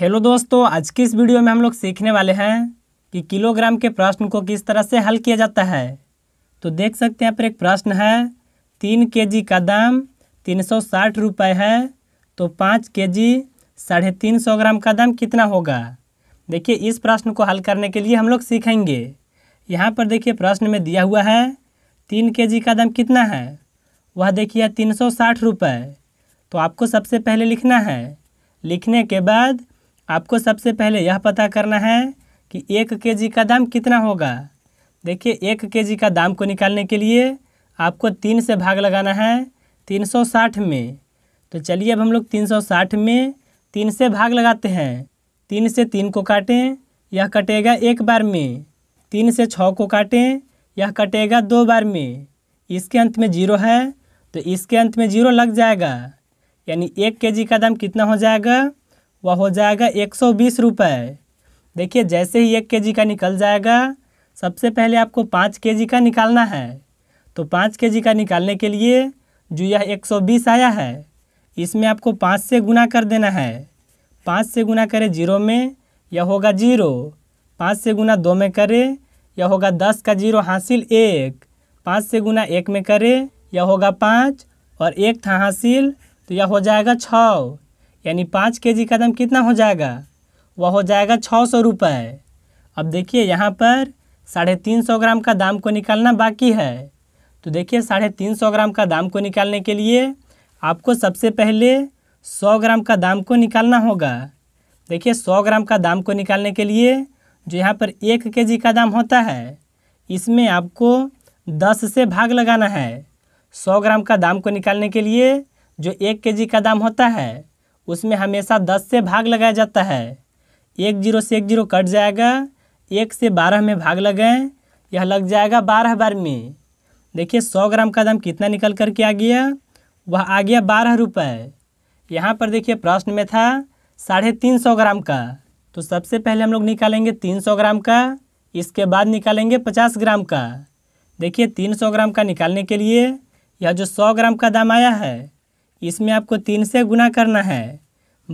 hello दोस्तों आज की इस वीडियो में हम लोग सीखने वाले हैं कि किलोग्राम के प्रश्न को किस तरह से हल किया जाता है तो देख सकते हैं पर एक प्रश्न है तीन केजी का दाम तीन सौ साठ रुपये है तो पाँच के जी साढ़े तीन सौ ग्राम का दाम कितना होगा देखिए इस प्रश्न को हल करने के लिए हम लोग सीखेंगे यहाँ पर देखिए प्रश्न में दिया हुआ है तीन के जी का दाम कितना है वह देखिए तीन सौ साठ रुपये तो आपको सबसे पहले लिखना है लिखने के बाद आपको सबसे पहले यह पता करना है कि एक के का दाम कितना होगा देखिए एक के का दाम को निकालने के लिए आपको तीन से भाग लगाना है तीन सौ साठ में तो चलिए अब हम लोग तीन सौ साठ में तीन से भाग लगाते हैं तीन से तीन को काटें यह कटेगा एक बार में तीन से छः को काटें यह कटेगा दो बार में इसके अंत में जीरो है तो इसके अंत में जीरो लग जाएगा यानी एक केजी का दाम कितना हो जाएगा वह हो जाएगा एक सौ बीस रुपये देखिए जैसे ही एक के का निकल जाएगा सबसे पहले आपको पाँच के का निकालना है तो पाँच के का निकालने के लिए जो यह एक सौ बीस आया है इसमें आपको पाँच से गुना कर देना है पाँच से गुना करें जीरो में यह होगा जीरो पाँच से गुना दो में करें यह होगा दस का जीरो हासिल एक पाँच से गुना एक में करें यह होगा पाँच और एक था हासिल तो यह हो जाएगा छः यानी पाँच के जी का दाम कितना हो जाएगा वह हो जाएगा छः सौ रुपये अब देखिए यहाँ पर साढ़े तीन सौ ग्राम का दाम को निकालना बाकी है तो देखिए साढ़े तीन सौ ग्राम का दाम को निकालने के लिए आपको सबसे पहले सौ ग्राम का दाम को निकालना होगा देखिए सौ ग्राम का दाम को निकालने के लिए जो यहाँ पर एक के जी का दाम होता है इसमें आपको दस से भाग लगाना है सौ ग्राम का दाम को निकालने के लिए जो एक के जी का दाम होता है उसमें हमेशा दस से भाग लगाया जाता है एक जीरो से एक जीरो कट जाएगा एक से बारह में भाग लगाएं यह लग जाएगा बारह बार में देखिए सौ ग्राम का दाम कितना निकल कर के आ गया वह आ गया बारह रुपये यहाँ पर देखिए प्रश्न में था साढ़े तीन सौ ग्राम का तो सबसे पहले हम लोग निकालेंगे तीन सौ ग्राम का इसके बाद निकालेंगे पचास ग्राम का देखिए तीन सौ ग्राम का निकालने के लिए यह जो सौ ग्राम का दाम आया है इसमें आपको तीन से गुना करना है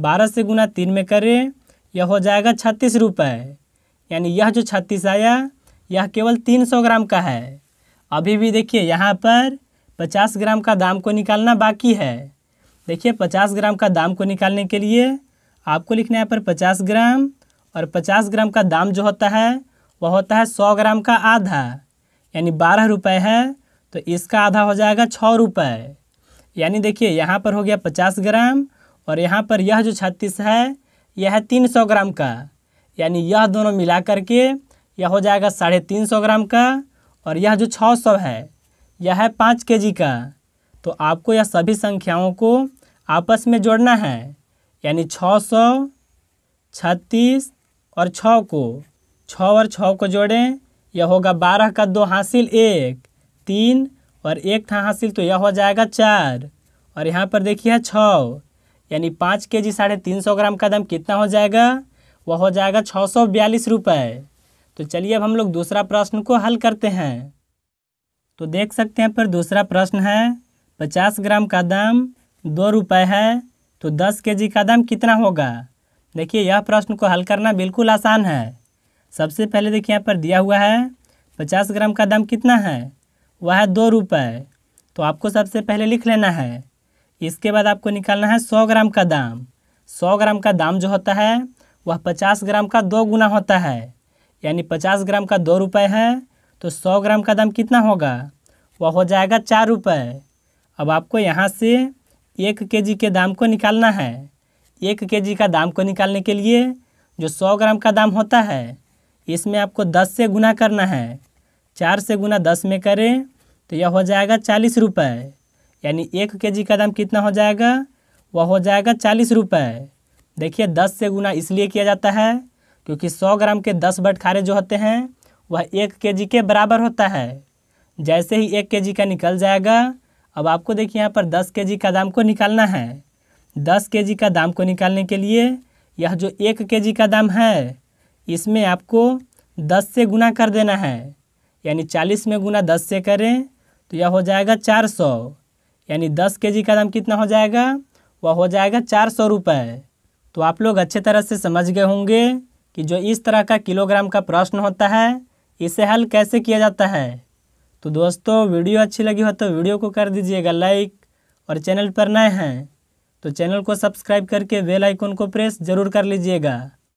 बारह से गुना तीन में करें यह हो जाएगा छत्तीस रुपये यानी यह जो छत्तीस आया यह केवल तीन सौ ग्राम का है अभी भी देखिए यहाँ पर पचास ग्राम का दाम को निकालना बाकी है देखिए पचास ग्राम का दाम को निकालने के लिए आपको लिखना है पर पचास ग्राम और पचास ग्राम का दाम जो होता है वह होता है सौ ग्राम का आधा यानी बारह रुपये है तो इसका आधा हो जाएगा छः रुपये यानी देखिए यहाँ पर हो गया पचास ग्राम और यहाँ पर यह जो छत्तीस है यह है तीन सौ ग्राम का यानी यह दोनों मिला कर के यह हो जाएगा साढ़े तीन सौ ग्राम का और यह जो छः सौ है यह है पाँच के जी का तो आपको यह सभी संख्याओं को आपस में जोड़ना है यानी छः सौ छत्तीस और छ को छः और छः को जोड़ें यह होगा बारह का दो हासिल एक तीन और एक था हासिल तो यह हो जाएगा चार और यहाँ पर देखिए छ यानी पाँच के जी साढ़े तीन सौ ग्राम का दाम कितना हो जाएगा वह हो जाएगा छः सौ बयालीस रुपये तो चलिए अब हम लोग दूसरा प्रश्न को हल करते हैं तो देख सकते हैं पर दूसरा प्रश्न है पचास ग्राम का दाम दो रुपये है तो दस के जी का दाम कितना होगा देखिए यह प्रश्न को हल करना बिल्कुल आसान है सबसे पहले देखिए यहाँ पर दिया हुआ है पचास ग्राम का दाम कितना है वह है दो रुपये तो आपको सबसे पहले लिख लेना है इसके बाद आपको निकालना है सौ ग्राम का दाम सौ ग्राम का दाम जो होता है वह पचास ग्राम का दो गुना होता है यानी पचास ग्राम का दो रुपये है तो सौ ग्राम का दाम कितना होगा वह हो जाएगा चार रुपये अब आपको यहाँ से एक जी के दाम को निकालना है एक जी का दाम को निकालने के लिए जो सौ ग्राम का दाम होता है इसमें आपको दस से गुना करना है चार से गुना दस में करें तो यह हो जाएगा चालीस रुपये यानी एक के जी का दाम कितना हो जाएगा वह हो जाएगा चालीस रुपये देखिए दस से गुना इसलिए किया जाता है क्योंकि सौ ग्राम के दस बटखारे जो होते हैं वह एक के जी के बराबर होता है जैसे ही एक के जी का निकल जाएगा अब आपको देखिए यहाँ पर दस के जी का दाम को निकालना है दस के जी का दाम को निकालने के लिए यह जो एक के जी का दाम है इसमें आपको दस से गुना कर देना है यानी चालीस में गुना दस से करें तो यह हो जाएगा चार सौ यानी दस के जी का दाम कितना हो जाएगा वह हो जाएगा चार सौ रुपये तो आप लोग अच्छे तरह से समझ गए होंगे कि जो इस तरह का किलोग्राम का प्रश्न होता है इसे हल कैसे किया जाता है तो दोस्तों वीडियो अच्छी लगी हो तो वीडियो को कर दीजिएगा लाइक और चैनल पर नए हैं तो चैनल को सब्सक्राइब करके बेल आइकन को प्रेस ज़रूर कर लीजिएगा